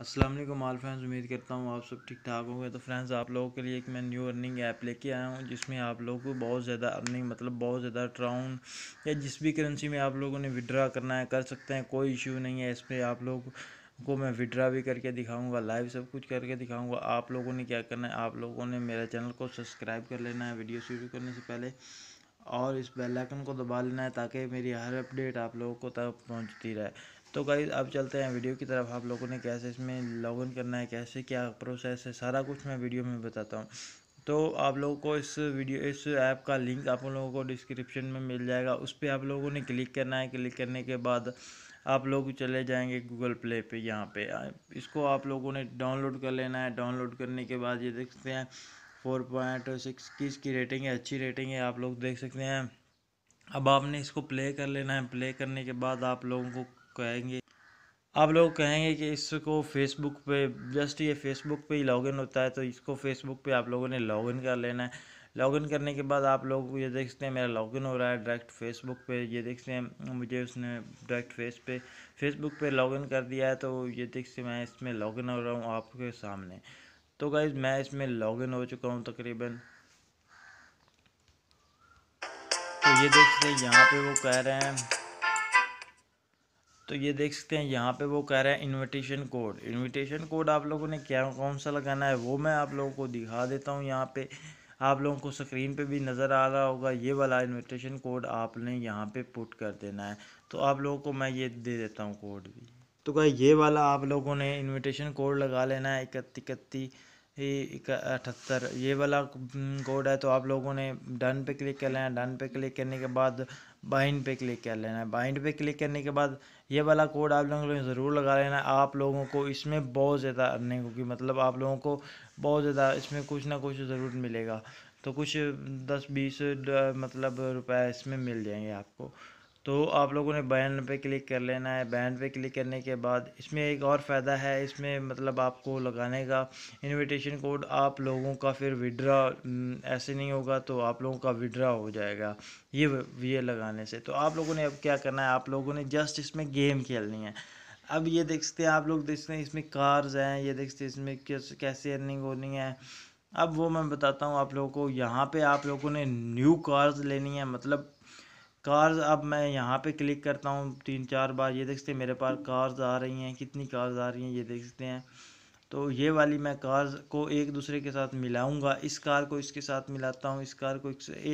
असलम आल friends उम्मीद करता हूँ आप सब ठीक ठाक होंगे तो फ्रेंड्स आप लोगों के लिए एक मैं न्यू अर्निंग ऐप लेके आया हूँ जिसमें आप लोगों को बहुत ज़्यादा अर्निंग मतलब बहुत ज़्यादा ट्राउन या जिस भी करेंसी में आप लोगों ने विड्रा करना है कर सकते हैं कोई इशू नहीं है इसमें आप लोग को मैं विड्रा भी करके दिखाऊंगा लाइव सब कुछ करके दिखाऊंगा आप लोगों ने क्या करना है आप लोगों ने मेरे चैनल को सब्सक्राइब कर लेना है वीडियो शुरू करने से पहले और इस बेल आइकन को दबा लेना है ताकि मेरी हर अपडेट आप लोगों को तक पहुंचती रहे तो गाइज अब चलते हैं वीडियो की तरफ आप लोगों ने कैसे इसमें लॉगिन करना है कैसे क्या प्रोसेस है सारा कुछ मैं वीडियो में बताता हूँ तो आप लोगों को इस वीडियो इस ऐप का लिंक आप लोगों को डिस्क्रिप्शन में मिल जाएगा उस पर आप लोगों ने क्लिक करना है क्लिक करने के बाद आप लोग चले जाएंगे गूगल प्ले पे यहाँ पे इसको आप लोगों ने डाउनलोड कर लेना है डाउनलोड करने के बाद ये देख सकते हैं फोर पॉइंट सिक्स की इसकी रेटिंग है अच्छी रेटिंग है आप लोग देख सकते हैं अब आपने इसको प्ले कर लेना है प्ले करने के बाद आप लोगों को कहेंगे आप लोग कहेंगे कि इसको फेसबुक पे जस्ट ये फेसबुक पे ही लॉगिन होता है तो इसको फेसबुक पे आप लोगों ने लॉगिन कर लेना है लॉगिन करने के बाद आप लोग ये देखते हैं मेरा लॉगिन हो रहा है डायरेक्ट फेसबुक पे ये देखते हैं मुझे उसने डायरेक्ट फेस पे फेसबुक पे लॉगिन कर दिया है तो ये देखते मैं इसमें लॉगिन हो रहा हूँ आपके सामने तो गाइज़ मैं इसमें लॉगिन हो चुका हूँ तकरीबन तो ये देखते हैं यहाँ पर वो कह रहे हैं तो ये देख सकते हैं यहाँ पे वो कह रहे हैं इनविटेशन कोड इनविटेशन कोड आप लोगों ने क्या कौन सा लगाना है वो मैं आप लोगों को दिखा देता हूँ यहाँ पे आप लोगों को स्क्रीन पे भी नज़र आ रहा होगा ये वाला इनविटेशन कोड आपने यहाँ पे पुट कर देना है तो आप लोगों को मैं ये दे देता हूँ कोड भी तो क्या ये वाला आप लोगों ने इन्विटेशन कोड लगा लेना है इकत्ती इकत्ती अठहत्तर ये वाला कोड है तो आप लोगों ने डन पे क्लिक कर लेना डन पे क्लिक करने के बाद बाइंड पे क्लिक कर लेना है बाइंड पे क्लिक करने के बाद ये वाला कोड आप लोगों ने ज़रूर लगा लेना है आप लोगों को इसमें बहुत ज़्यादा अर्निंग होगी मतलब आप लोगों को बहुत ज़्यादा इसमें कुछ ना कुछ ज़रूर मिलेगा तो कुछ दस बीस मतलब रुपए इसमें मिल जाएंगे आपको तो आप लोगों ने बैन पे क्लिक कर लेना है बैन पे क्लिक करने के बाद इसमें एक और फ़ायदा है इसमें मतलब आपको लगाने का इनविटेशन कोड आप लोगों का फिर विड्रा हम्म, ऐसे नहीं होगा तो आप लोगों का विड्रा हो जाएगा ये ये लगाने से तो आप लोगों ने अब क्या करना है आप लोगों ने जस्ट इसमें गेम खेलनी है अब ये देख सकते हैं आप लोग देखते हैं इसमें कार्स हैं ये देख सकते हैं इसमें कैसे अर्निंग होनी है अब वो मैं बताता हूँ आप लोगों को यहाँ पे आप लोगों ने न्यू कार्स लेनी है मतलब कार्स अब मैं यहाँ पे क्लिक करता हूँ तीन चार बार ये देख सकते हैं मेरे पास कार्स आ रही हैं कितनी कार्स आ रही हैं ये देख सकते हैं तो ये वाली मैं कार्स को एक दूसरे के साथ मिलाऊंगा इस कार को इसके साथ मिलाता हूँ इस कार को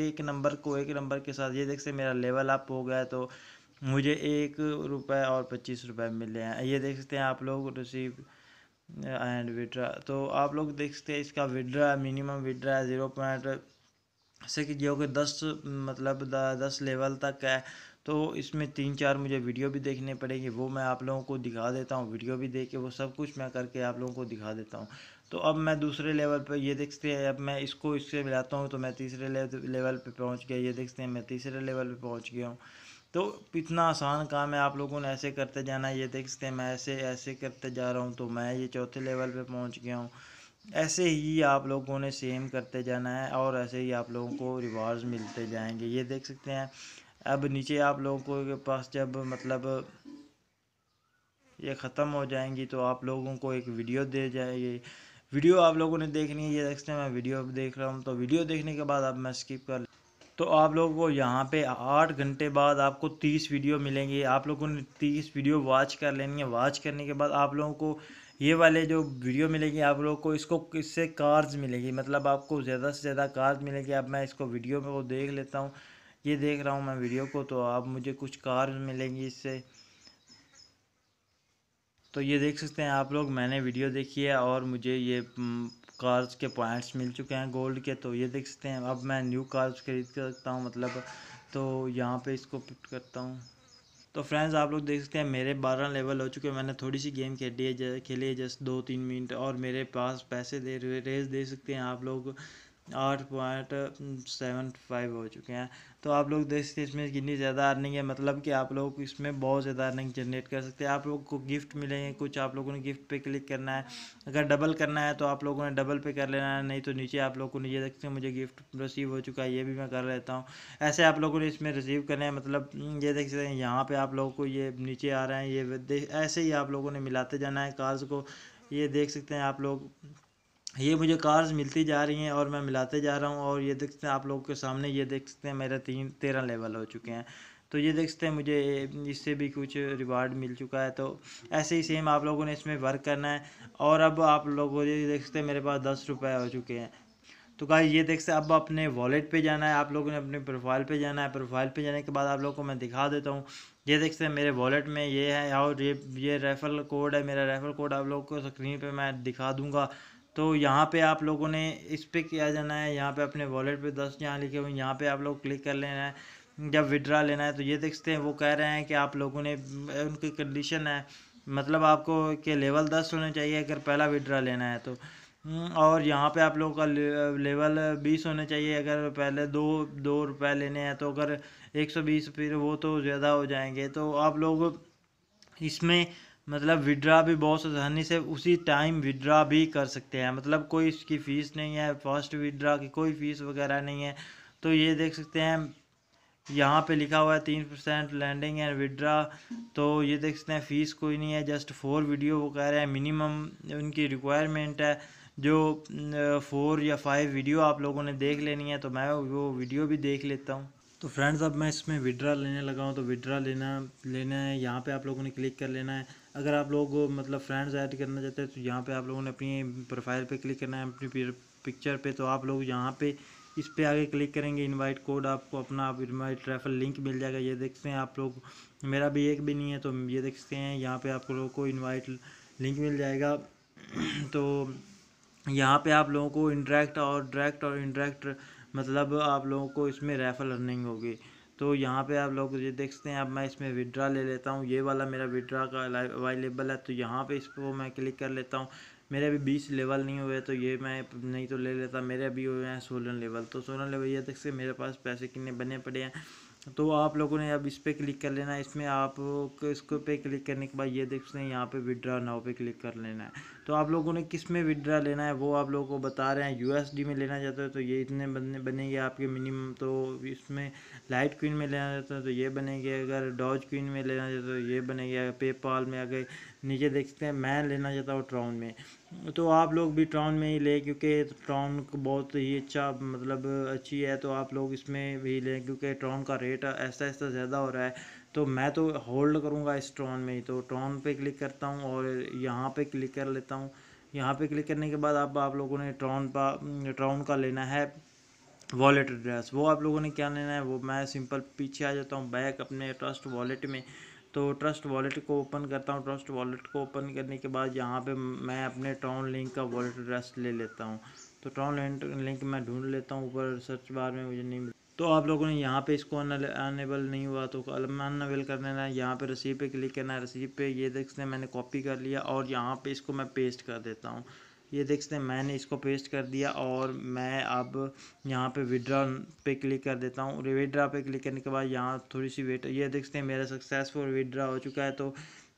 एक नंबर को एक नंबर के साथ ये देख सकते मेरा लेवल अप हो गया तो मुझे एक रुपये और पच्चीस रुपये मिले हैं ये देख सकते हैं आप लोग रिसीव एंड विड्रा तो आप लोग देख सकते हैं इसका withdraw minimum withdraw zero point से कि दस मतलब दस लेवल तक है तो इसमें तीन चार मुझे वीडियो भी देखने पड़ेगी वो मैं आप लोगों को दिखा देता हूँ वीडियो भी देख के वो सब कुछ मैं करके आप लोगों को दिखा देता हूँ तो अब मैं दूसरे लेवल पर ये देखते हैं अब मैं इसको इससे मिलाता हूँ तो मैं तीसरे लेवल पर पहुँच गया ये देखते हैं मैं तीसरे लेवल पर पहुँच गया हूँ तो इतना आसान काम है आप लोगों ने ऐसे करते जाना ये देखते हैं मैं ऐसे ऐसे करते जा रहा हूँ तो मैं ये चौथे लेवल पर पहुँच गया हूँ ऐसे ही आप लोगों ने सेम करते जाना है और ऐसे ही आप लोगों को रिवार्ड्स मिलते जाएंगे ये देख सकते हैं अब नीचे आप लोगों के पास जब मतलब ये ख़त्म हो जाएंगी तो आप लोगों को एक वीडियो दे जाएगी वीडियो आप लोगों ने देखनी है ये देख सकते हैं मैं वीडियो देख रहा हूँ तो वीडियो देखने के बाद अब मैं स्किप कर तो आप लोगों को यहाँ पे आठ घंटे बाद आपको तीस वीडियो मिलेंगी आप लोगों ने तीस वीडियो वॉच कर लेनी है वॉच करने के बाद आप लोगों को ये वाले जो वीडियो मिलेगी आप लोग को इसको इससे कार्ड्स मिलेगी मतलब आपको ज़्यादा से ज़्यादा कार्स मिलेगी अब मैं इसको वीडियो में वो देख लेता हूँ ये देख रहा हूँ मैं वीडियो को तो आप मुझे कुछ कार्स मिलेंगी इससे तो ये देख सकते हैं आप लोग मैंने वीडियो देखी है और मुझे ये कार्स के पॉइंट्स मिल चुके हैं गोल्ड के तो ये देख सकते हैं अब मैं न्यू कार्स खरीद सकता हूँ मतलब तो यहाँ पे इसको पिक करता हूँ तो फ्रेंड्स आप लोग देख सकते हैं मेरे बारह लेवल हो चुके हैं मैंने थोड़ी सी गेम खेली है खेली है जस्ट दो तीन मिनट और मेरे पास पैसे दे रेस दे सकते हैं आप लोग आठ पॉइंट सेवन फाइव हो चुके हैं तो आप लोग देख सकते हैं इसमें कितनी ज़्यादा अर्निंग है मतलब कि आप लोग इसमें बहुत ज़्यादा अर्निंग जनरेट कर सकते हैं आप लोग को गिफ्ट मिलेंगे कुछ आप लोगों ने गिफ्ट पे क्लिक करना है अगर डबल करना है तो आप लोगों ने डबल पे कर लेना है नहीं तो नीचे आप लोगों ने ये देखते हैं मुझे गिफ्ट रिसीव हो चुका है ये भी मैं कर लेता हूँ ऐसे आप लोगों ने इसमें रिसीव करना है मतलब ये देख सकते हैं यहाँ पर आप लोगों को ये नीचे आ रहे हैं ये ऐसे ही आप लोगों ने मिलाते जाना है कार्स को ये देख सकते हैं आप लोग ये मुझे कार्स मिलती जा रही हैं और मैं मिलाते जा रहा हूँ और ये देख सकते हैं आप लोगों के सामने ये देख सकते हैं मेरा तीन तेरह लेवल हो चुके हैं तो ये देख सकते हैं मुझे इससे भी कुछ रिवार्ड मिल चुका है तो ऐसे ही सेम आप लोगों ने इसमें वर्क करना है और अब आप लोगों ये देख सकते हैं मेरे पास दस रुपये हो चुके हैं तो कहा ये देख सकते अब अपने वॉलेट पे जाना है आप लोगों ने अपने प्रोफाइल पे जाना है प्रोफाइल पे जाने के बाद आप लोगों को मैं दिखा देता हूँ ये देख सकते हैं मेरे वॉलेट में ये है और ये ये रेफ़रल कोड है मेरा रेफ़रल कोड आप लोगों को स्क्रीन पे मैं दिखा दूंगा तो यहाँ पे आप लोगों ने इस पर किया जाना है यहाँ पे अपने वॉलेट पे दस यहाँ लिखे हुए यहाँ पे आप लोग क्लिक कर लेना है जब विड्रा लेना है तो ये देखते हैं वो कह रहे हैं कि आप लोगों ने उनकी कंडीशन है मतलब आपको के लेवल दस होने चाहिए अगर पहला विड्रा लेना है तो हम्म, और यहाँ पे आप लोगों का लेवल बीस होना चाहिए अगर पहले दो दो रुपये लेने हैं तो अगर एक सौ बीस फिर वो तो ज़्यादा हो जाएंगे तो आप लोग इसमें मतलब विड्रा भी बहुत आसानी से उसी टाइम विड्रा भी कर सकते हैं मतलब कोई इसकी फ़ीस नहीं है फर्स्ट विड्रा की कोई फ़ीस वगैरह नहीं है तो ये देख सकते हैं यहाँ पे लिखा हुआ है तीन परसेंट लैंडिंग एंड विड्रा तो ये देख सकते हैं फ़ीस कोई नहीं है जस्ट फोर वीडियो वो कह रहे हैं मिनिमम उनकी रिक्वायरमेंट है जो फोर या फाइव वीडियो आप लोगों ने देख लेनी है तो मैं वो वीडियो भी देख लेता हूँ तो फ्रेंड्स अब मैं इसमें विड्रा लेने लगा हूँ तो विड्रा लेना लेना है यहाँ पर आप लोगों ने क्लिक कर लेना है अगर आप लोग मतलब फ्रेंड्स ऐड करना चाहते हैं तो यहाँ पे आप लोगों ने अपनी प्रोफाइल पे क्लिक करना है अपनी पिक्चर पे तो आप लोग यहाँ पे इस पर आगे क्लिक करेंगे इनवाइट कोड आपको अपना आप इनवाइट रेफर लिंक मिल जाएगा ये देखते हैं आप लोग मेरा भी एक भी नहीं है तो ये देखते हैं यहाँ पर आप लोगों को इन्वाइट लिंक मिल जाएगा तो यहाँ पर आप लोगों को इंडरेक्ट और डायरेक्ट और इनडायरेक्ट मतलब आप लोगों को इसमें रेफर अर्निंग होगी तो यहाँ पे आप लोग ये देख सकते हैं अब मैं इसमें विड्रा ले लेता हूँ ये वाला मेरा विड्रा का अवेलेबल है तो यहाँ पे इसको मैं क्लिक कर लेता हूँ मेरे अभी बीस लेवल नहीं हुए तो ये मैं नहीं तो ले लेता मेरे अभी हुए हैं सोलह लेवल तो सोलह लेवल ये देख सकते मेरे पास पैसे कितने बने पड़े हैं तो आप लोगों ने अब इस पर क्लिक कर लेना है इसमें आप इसको पे क्लिक करने के बाद ये देख सकते हैं यहाँ पे विड्रा नाव पे क्लिक कर लेना है तो आप लोगों ने किस में विड्रा लेना है वो आप लोगों को बता रहे हैं यूएसडी में लेना चाहते हो तो ये इतने बनने बनेंगे आपके मिनिमम तो इसमें लाइट क्वीन में लेना चाहते हो तो ये बनेंगे अगर डॉज क्वीन में लेना चाहते हो तो ये बनेंगे अगर पेपाल में अगर नीचे देख सकते हैं मैं लेना चाहता हूँ ट्राउन में तो आप लोग भी ट्राउन में ही लें क्योंकि ट्राउन बहुत ही अच्छा मतलब अच्छी है तो आप लोग इसमें भी लें क्योंकि ट्राउन का रेट ऐसा ऐसा ज़्यादा हो रहा है तो मैं तो होल्ड करूँगा इस ट्रॉन में ही तो ट्रॉन पे क्लिक करता हूँ और यहाँ पे क्लिक कर लेता हूँ हूँ यहाँ पे क्लिक करने के बाद आप आप लोगों ने ट्राउन पा ट्राउन का लेना है वॉलेट एड्रेस वो आप लोगों ने क्या लेना है वो मैं सिंपल पीछे आ जाता हूँ बैक अपने ट्रस्ट वॉलेट में तो ट्रस्ट वॉलेट को ओपन करता हूँ ट्रस्ट वॉलेट को ओपन करने के बाद यहाँ पे मैं अपने ट्राउन लिंक का वॉलेट एड्रेस ले लेता हूँ तो ट्राउन लिंक मैं ढूंढ लेता हूँ ऊपर सर्च बार में मुझे नहीं मिलता तो आप लोगों ने यहाँ पे इसको अनेबल नहीं हुआ तो अनेबल कर देना है यहाँ पे रसीद पे क्लिक करना है रसीद पे ये देखते हैं मैंने कॉपी कर लिया और यहाँ पे इसको मैं पेस्ट कर देता हूँ ये देखते हैं मैंने इसको पेस्ट कर दिया और मैं अब यहाँ पे विड्रा पे क्लिक कर देता हूँ विड्रा पे क्लिक करने के बाद यहाँ थोड़ी सी वेट ये देखते हैं मेरा सक्सेसफुल विड्रा हो चुका है तो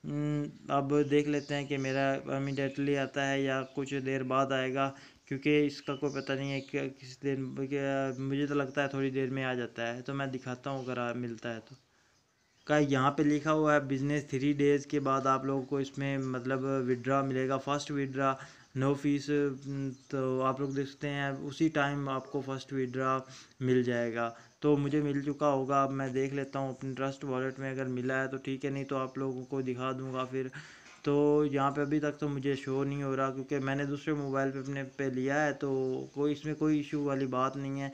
हम्म, अब देख लेते हैं कि मेरा इमीडिएटली आता है या कुछ देर बाद आएगा क्योंकि इसका कोई पता नहीं है क्या किस दिन मुझे तो लगता है थोड़ी देर में आ जाता है तो मैं दिखाता हूँ अगर मिलता है तो का यहाँ पे लिखा हुआ है बिज़नेस थ्री डेज़ के बाद आप लोगों को इसमें मतलब विड्रा मिलेगा फर्स्ट विड्रा नो फीस तो आप लोग देख सकते हैं उसी टाइम आपको फर्स्ट विड्रा मिल जाएगा तो मुझे मिल चुका होगा अब मैं देख लेता हूँ अपने ट्रस्ट वॉलेट में अगर मिला है तो ठीक है नहीं तो आप लोगों को दिखा दूँगा फिर तो यहाँ पे अभी तक तो मुझे शो नहीं हो रहा क्योंकि मैंने दूसरे मोबाइल पे अपने पे लिया है तो कोई इसमें कोई इशू वाली बात नहीं है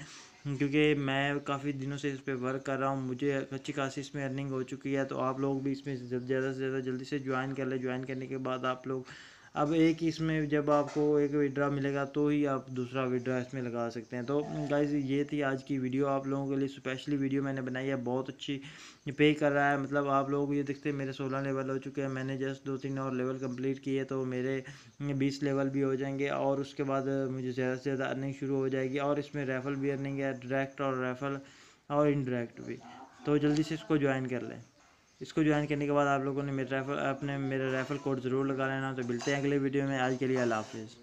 क्योंकि मैं काफ़ी दिनों से इस पर वर्क कर रहा हूँ मुझे अच्छी खासी इसमें अर्निंग हो चुकी है तो आप लोग भी इसमें ज़्यादा से ज़्यादा जल्दी से ज्वाइन कर लें ज्वाइन करने के बाद आप लोग अब एक इसमें जब आपको एक विड्रा मिलेगा तो ही आप दूसरा विड्रा इसमें लगा सकते हैं तो गाइज ये थी आज की वीडियो आप लोगों के लिए स्पेशली वीडियो मैंने बनाई है बहुत अच्छी पे कर रहा है मतलब आप लोग ये देखते हैं मेरे सोलह लेवल हो चुके हैं मैंने जस्ट दो तीन और लेवल कंप्लीट किए तो मेरे बीस लेवल भी हो जाएंगे और उसके बाद मुझे ज़्यादा से ज़्यादा अर्निंग शुरू हो जाएगी और इसमें रेफल भी अर्निंग है डायरेक्ट और रेफल और इनडायरेक्ट भी तो जल्दी से इसको ज्वाइन कर लें इसको ज्वाइन करने के बाद आप लोगों ने मेरे रेफर अपने मेरा रेफर कोड ज़रूर लगा लेना तो मिलते हैं अगले वीडियो में आज के लिए अल्लाह हाफिज़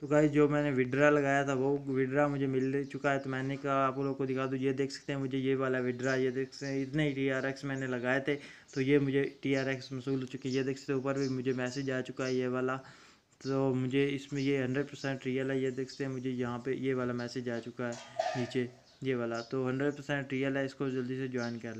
तो गाइज जो मैंने विड्रा लगाया था वो विड्रा मुझे मिल चुका है तो मैंने कहा आप लोगों को दिखा दूँ ये देख सकते हैं मुझे ये वाला विड्रा ये देख सकते हैं इतने ही टी आर एक्स मैंने लगाए थे तो ये मुझे टी आर एक्स मसूल हो चुकी है ये देख सकते हैं ऊपर भी मुझे मैसेज आ चुका है ये वाला तो मुझे इसमें ये हंड्रेड परसेंट रियल है ये देख सकते हैं मुझे यहाँ पर ये वाला मैसेज आ चुका है नीचे ये वाला तो हंड्रेड परसेंट रियल है इसको जल्दी से ज्वाइन कर